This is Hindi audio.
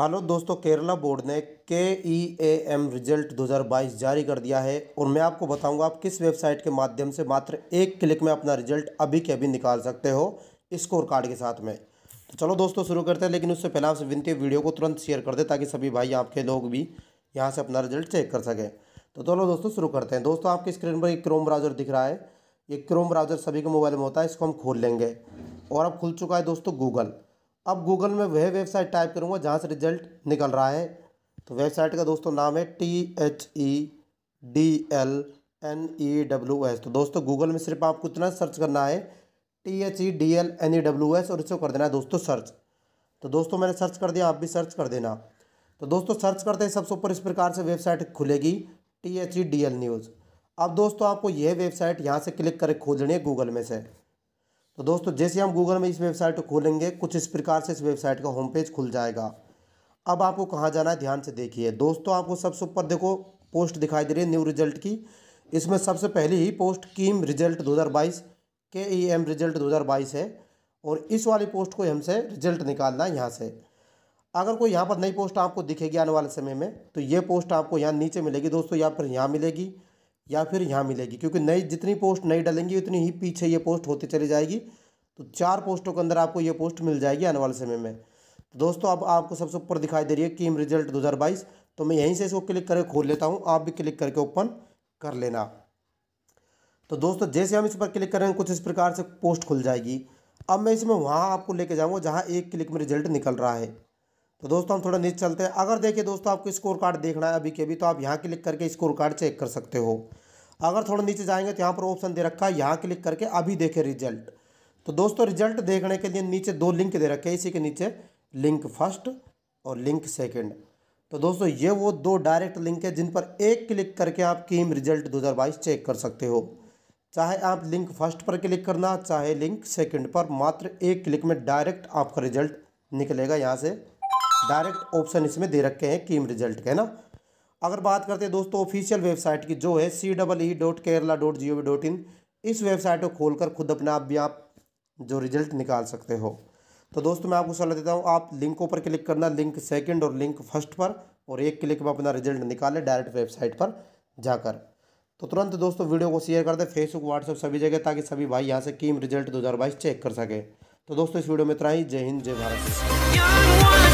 हेलो दोस्तों केरला बोर्ड ने के ई ए एम रिजल्ट 2022 जारी कर दिया है और मैं आपको बताऊंगा आप किस वेबसाइट के माध्यम से मात्र एक क्लिक में अपना रिजल्ट अभी के अभी निकाल सकते हो स्कोर कार्ड के साथ में तो चलो दोस्तों शुरू करते हैं लेकिन उससे पहले आपसे विनती है वीडियो को तुरंत शेयर कर दे ताकि सभी भाई आपके लोग भी यहाँ से अपना रिजल्ट चेक कर सकें तो चलो दोस्तों शुरू करते हैं दोस्तों आपकी स्क्रीन पर एक क्रोम ब्राउज़र दिख रहा है ये क्रोम ब्राउज़र सभी के मोबाइल में होता है इसको हम खोल लेंगे और अब खुल चुका है दोस्तों गूगल अब गूगल में वह वेबसाइट टाइप करूँगा जहाँ से रिजल्ट निकल रहा है तो वेबसाइट का दोस्तों नाम है T H E D L N E W S तो दोस्तों गूगल में सिर्फ आपको इतना सर्च करना है T H E D L N E W S और इसको कर देना है दोस्तों सर्च तो दोस्तों मैंने सर्च कर दिया आप भी सर्च कर देना तो दोस्तों सर्च करते हैं सबसे ऊपर इस प्रकार से वेबसाइट खुलेगी T H E D L news अब दोस्तों आपको यह वेबसाइट यहाँ से क्लिक करके खोजनी है गूगल में से तो दोस्तों जैसे हम गूगल में इस वेबसाइट को खोलेंगे कुछ इस प्रकार से इस वेबसाइट का होम पेज खुल जाएगा अब आपको कहाँ जाना है ध्यान से देखिए दोस्तों आपको सबसे ऊपर देखो पोस्ट दिखाई दे रही है न्यू रिजल्ट की इसमें सबसे पहली ही पोस्ट कीम रिजल्ट 2022 के ई एम रिजल्ट 2022 है और इस वाली पोस्ट को हमसे रिजल्ट निकालना है यहाँ से अगर कोई यहाँ पर नई पोस्ट आपको दिखेगी आने वाले समय में तो ये पोस्ट आपको यहाँ नीचे मिलेगी दोस्तों यहाँ पर यहाँ मिलेगी या फिर यहाँ मिलेगी क्योंकि नई जितनी पोस्ट नई डालेंगी उतनी ही पीछे ये पोस्ट होती चली जाएगी तो चार पोस्टों के अंदर आपको ये पोस्ट मिल जाएगी आने वाले समय में तो दोस्तों अब आपको सबसे ऊपर दिखाई दे रही है कीम रिजल्ट दो तो मैं यहीं से इसको क्लिक करके खोल लेता हूँ आप भी क्लिक करके ओपन कर लेना तो दोस्तों जैसे हम इस पर क्लिक करेंगे कुछ इस प्रकार से पोस्ट खुल जाएगी अब मैं इसमें वहाँ आपको लेके जाऊँगा जहाँ एक क्लिक में रिजल्ट निकल रहा है तो दोस्तों हम थोड़ा नीचे चलते हैं अगर देखिए दोस्तों आपको स्कोर कार्ड देखना है अभी के भी तो आप यहाँ क्लिक करके स्कोर कार्ड चेक कर सकते हो अगर थोड़ा नीचे जाएंगे तो यहाँ पर ऑप्शन दे रखा है यहाँ क्लिक करके अभी देखें रिजल्ट तो दोस्तों रिजल्ट देखने के लिए नीचे दो लिंक दे रखे हैं इसी के नीचे लिंक फर्स्ट और लिंक सेकेंड तो दोस्तों ये वो दो डायरेक्ट लिंक है जिन पर एक क्लिक करके आप कीम रिजल्ट दो चेक कर सकते हो चाहे आप लिंक फर्स्ट पर क्लिक करना चाहे लिंक सेकंड पर मात्र एक क्लिक में डायरेक्ट आपका रिजल्ट निकलेगा यहाँ से डायरेक्ट ऑप्शन इसमें दे रखे हैं कीम रिजल्ट के ना अगर बात करते हैं दोस्तों ऑफिशियल वेबसाइट की जो है C double E dot Kerala dot G O V dot in इस वेबसाइट को खोलकर खुद अपने आप भी आप जो रिजल्ट निकाल सकते हो तो दोस्तों मैं आपको सलाह देता हूँ आप लिंकों पर क्लिक करना लिंक सेकेंड और लिंक फर्स्ट पर और एक क्लिक में अपना रिजल्ट निकालें डायरेक्ट वेबसाइट पर जाकर तो तुरंत दोस्तों वीडियो को शेयर कर दें फेसबुक व्हाट्सएप सभी जगह ताकि सभी भाई यहाँ से कीम रिजल्ट बाईस चेक कर सकें तो दोस्तों इस वीडियो में इतना ही जय हिंद जय भारत